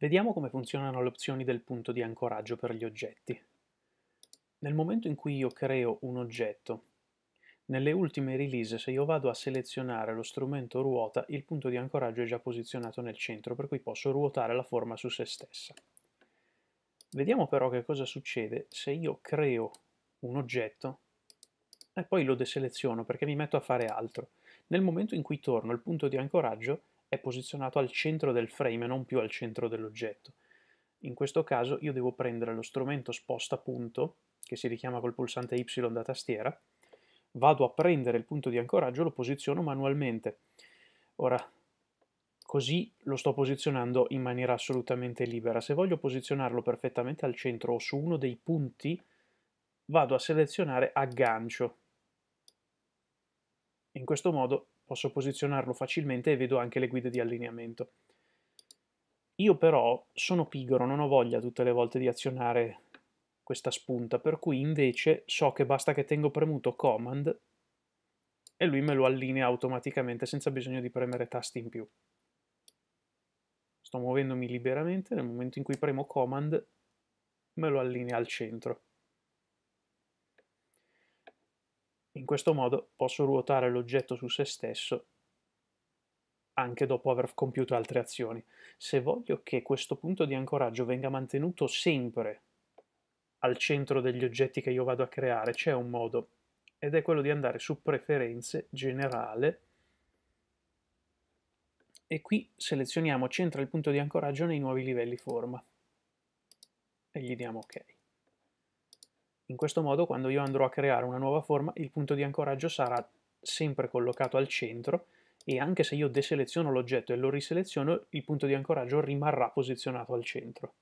Vediamo come funzionano le opzioni del punto di ancoraggio per gli oggetti. Nel momento in cui io creo un oggetto, nelle ultime release se io vado a selezionare lo strumento ruota, il punto di ancoraggio è già posizionato nel centro, per cui posso ruotare la forma su se stessa. Vediamo però che cosa succede se io creo un oggetto e poi lo deseleziono perché mi metto a fare altro. Nel momento in cui torno il punto di ancoraggio è posizionato al centro del frame e non più al centro dell'oggetto. In questo caso io devo prendere lo strumento sposta punto, che si richiama col pulsante Y da tastiera, vado a prendere il punto di ancoraggio e lo posiziono manualmente. Ora, così lo sto posizionando in maniera assolutamente libera. Se voglio posizionarlo perfettamente al centro o su uno dei punti, vado a selezionare aggancio, in questo modo posso posizionarlo facilmente e vedo anche le guide di allineamento. Io però sono pigro, non ho voglia tutte le volte di azionare questa spunta, per cui invece so che basta che tengo premuto Command e lui me lo allinea automaticamente senza bisogno di premere tasti in più. Sto muovendomi liberamente, nel momento in cui premo Command me lo allinea al centro. In questo modo posso ruotare l'oggetto su se stesso anche dopo aver compiuto altre azioni. Se voglio che questo punto di ancoraggio venga mantenuto sempre al centro degli oggetti che io vado a creare, c'è un modo, ed è quello di andare su Preferenze, Generale, e qui selezioniamo Centra il punto di ancoraggio nei nuovi livelli forma, e gli diamo OK. In questo modo quando io andrò a creare una nuova forma il punto di ancoraggio sarà sempre collocato al centro e anche se io deseleziono l'oggetto e lo riseleziono il punto di ancoraggio rimarrà posizionato al centro.